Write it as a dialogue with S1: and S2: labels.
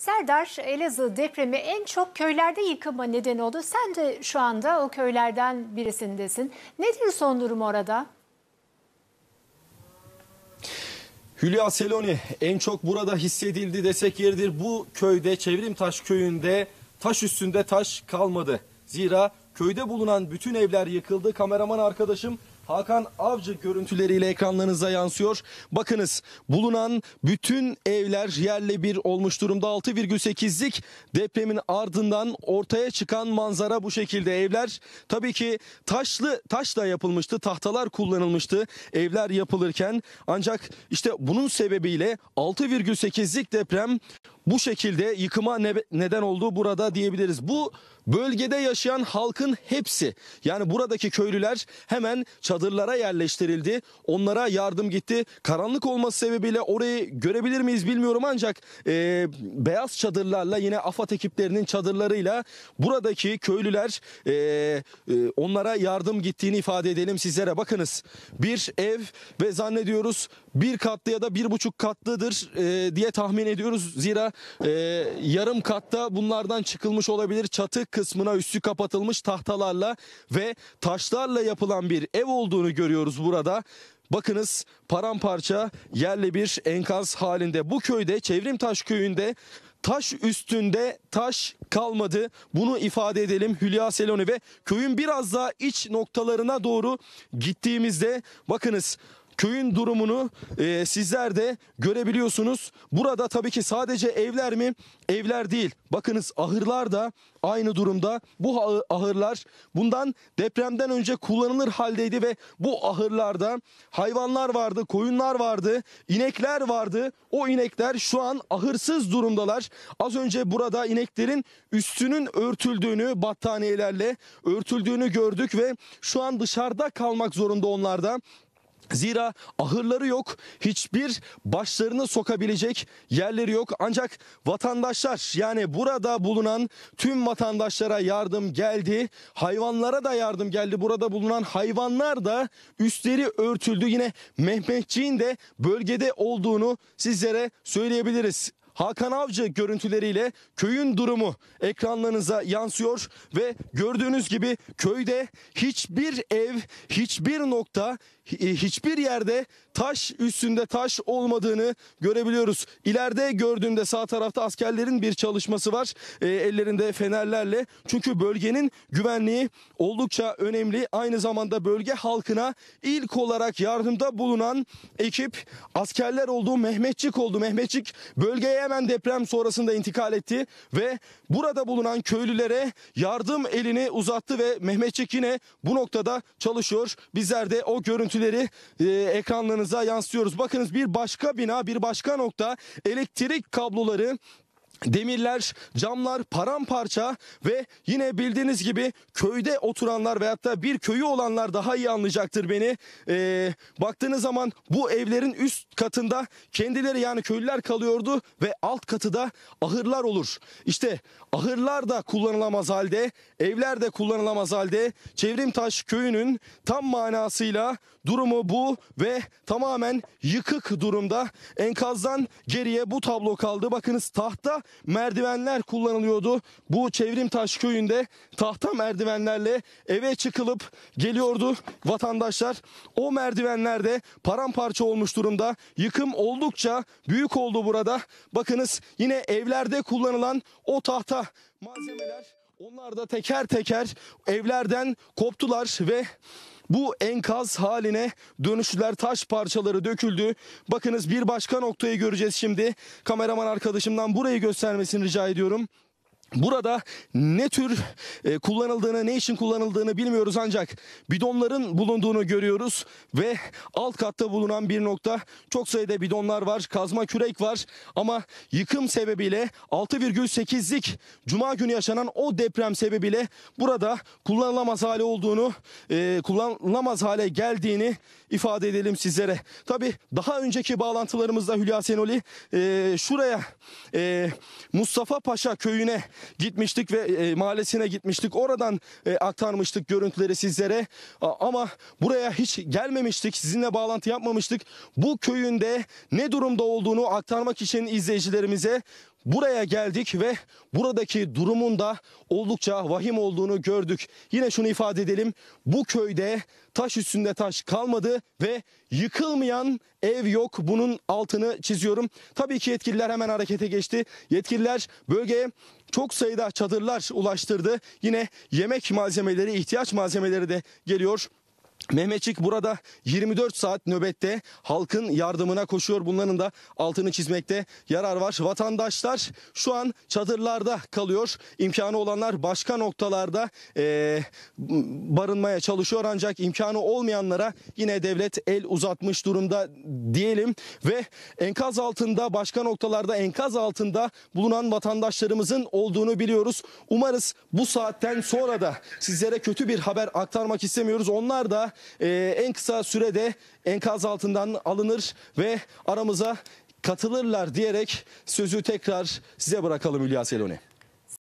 S1: Serdar Elazığ depremi en çok köylerde yıkıma nedeni oldu. Sen de şu anda o köylerden birisindesin. Nedir son durum orada? Hülya Seloni en çok burada hissedildi desek yeridir. Bu köyde Çevrimtaş köyünde taş üstünde taş kalmadı. Zira köyde bulunan bütün evler yıkıldı. Kameraman arkadaşım Hakan Avcı görüntüleriyle ekranlarınıza yansıyor. Bakınız bulunan bütün evler yerle bir olmuş durumda. 6,8'lik depremin ardından ortaya çıkan manzara bu şekilde. Evler tabii ki taşlı taşla yapılmıştı. Tahtalar kullanılmıştı evler yapılırken. Ancak işte bunun sebebiyle 6,8'lik deprem bu şekilde yıkıma ne neden oldu burada diyebiliriz. Bu bölgede yaşayan halkın hepsi yani buradaki köylüler hemen çadırlara yerleştirildi. Onlara yardım gitti. Karanlık olması sebebiyle orayı görebilir miyiz bilmiyorum ancak e, beyaz çadırlarla yine AFAD ekiplerinin çadırlarıyla buradaki köylüler e, e, onlara yardım gittiğini ifade edelim sizlere. Bakınız bir ev ve zannediyoruz bir katlı ya da bir buçuk katlıdır e, diye tahmin ediyoruz. Zira e, yarım katta bunlardan çıkılmış olabilir. Çatı kısmına üstü kapatılmış tahtalarla ve taşlarla yapılan bir ev olduğu olduğunu görüyoruz burada. Bakınız paramparça yerle bir enkaz halinde. Bu köyde Çevrimtaş köyünde taş üstünde taş kalmadı. Bunu ifade edelim Hülya Seloni ve köyün biraz daha iç noktalarına doğru gittiğimizde bakınız köyün durumunu e, sizler de görebiliyorsunuz. Burada tabii ki sadece evler mi? Evler değil. Bakınız ahırlar da aynı durumda. Bu ahırlar bundan depremden önce kullanılır haldeydi ve bu ahırlarda hayvanlar vardı, koyunlar vardı, inekler vardı. O inekler şu an ahırsız durumdalar. Az önce burada ineklerin üstünün örtüldüğünü, battaniyelerle örtüldüğünü gördük ve şu an dışarıda kalmak zorunda onlardan. Zira ahırları yok, hiçbir başlarını sokabilecek yerleri yok. Ancak vatandaşlar yani burada bulunan tüm vatandaşlara yardım geldi. Hayvanlara da yardım geldi. Burada bulunan hayvanlar da üstleri örtüldü. Yine Mehmetçiğin de bölgede olduğunu sizlere söyleyebiliriz. Hakan Avcı görüntüleriyle köyün durumu ekranlarınıza yansıyor ve gördüğünüz gibi köyde hiçbir ev, hiçbir nokta, e, hiçbir yerde taş üstünde taş olmadığını görebiliyoruz. İleride gördüğümde sağ tarafta askerlerin bir çalışması var e, ellerinde fenerlerle. Çünkü bölgenin güvenliği oldukça önemli. Aynı zamanda bölge halkına ilk olarak yardımda bulunan ekip askerler olduğu Mehmetçik oldu. Mehmetçik bölgeye hemen deprem sonrasında intikal etti ve burada bulunan köylülere yardım elini uzattı ve Mehmetçik yine bu noktada çalışıyor. Bizler de o görüntü görüntüleri e, ekranlarınıza yansıtıyoruz. Bakınız bir başka bina, bir başka nokta elektrik kabloları Demirler, camlar paramparça ve yine bildiğiniz gibi köyde oturanlar veyahut da bir köyü olanlar daha iyi anlayacaktır beni. Ee, baktığınız zaman bu evlerin üst katında kendileri yani köylüler kalıyordu ve alt katıda ahırlar olur. İşte ahırlar da kullanılamaz halde, evler de kullanılamaz halde Çevrimtaş köyünün tam manasıyla durumu bu ve tamamen yıkık durumda. Enkazdan geriye bu tablo kaldı. Bakınız tahta merdivenler kullanılıyordu. Bu Çevrimtaş köyünde tahta merdivenlerle eve çıkılıp geliyordu vatandaşlar. O merdivenlerde paramparça olmuş durumda. Yıkım oldukça büyük oldu burada. Bakınız yine evlerde kullanılan o tahta malzemeler onlar da teker teker evlerden koptular ve bu enkaz haline dönüştüler. Taş parçaları döküldü. Bakınız bir başka noktayı göreceğiz şimdi. Kameraman arkadaşımdan burayı göstermesini rica ediyorum. Burada ne tür e, kullanıldığını, ne için kullanıldığını bilmiyoruz ancak bidonların bulunduğunu görüyoruz ve alt katta bulunan bir nokta çok sayıda bidonlar var, kazma kürek var ama yıkım sebebiyle 6,8'lik cuma günü yaşanan o deprem sebebiyle burada kullanılamaz hale olduğunu, e, kullanılamaz hale geldiğini ifade edelim sizlere. Tabi daha önceki bağlantılarımızda Hülya Senoli e, şuraya e, Mustafa Paşa köyüne gitmiştik ve e, mahallesine gitmiştik. Oradan e, aktarmıştık görüntüleri sizlere A, ama buraya hiç gelmemiştik. Sizinle bağlantı yapmamıştık. Bu köyünde ne durumda olduğunu aktarmak için izleyicilerimize buraya geldik ve buradaki durumun da oldukça vahim olduğunu gördük. Yine şunu ifade edelim. Bu köyde taş üstünde taş kalmadı ve yıkılmayan ev yok. Bunun altını çiziyorum. Tabii ki yetkililer hemen harekete geçti. Yetkililer bölgeye çok sayıda çadırlar ulaştırdı. Yine yemek malzemeleri, ihtiyaç malzemeleri de geliyor. Mehmetçik burada 24 saat nöbette halkın yardımına koşuyor. Bunların da altını çizmekte yarar var. Vatandaşlar şu an çadırlarda kalıyor. İmkanı olanlar başka noktalarda e, barınmaya çalışıyor. Ancak imkanı olmayanlara yine devlet el uzatmış durumda diyelim. Ve enkaz altında başka noktalarda enkaz altında bulunan vatandaşlarımızın olduğunu biliyoruz. Umarız bu saatten sonra da sizlere kötü bir haber aktarmak istemiyoruz. Onlar da e, en kısa sürede enkaz altından alınır ve aramıza katılırlar diyerek sözü tekrar size bırakalım Hülya Seloni.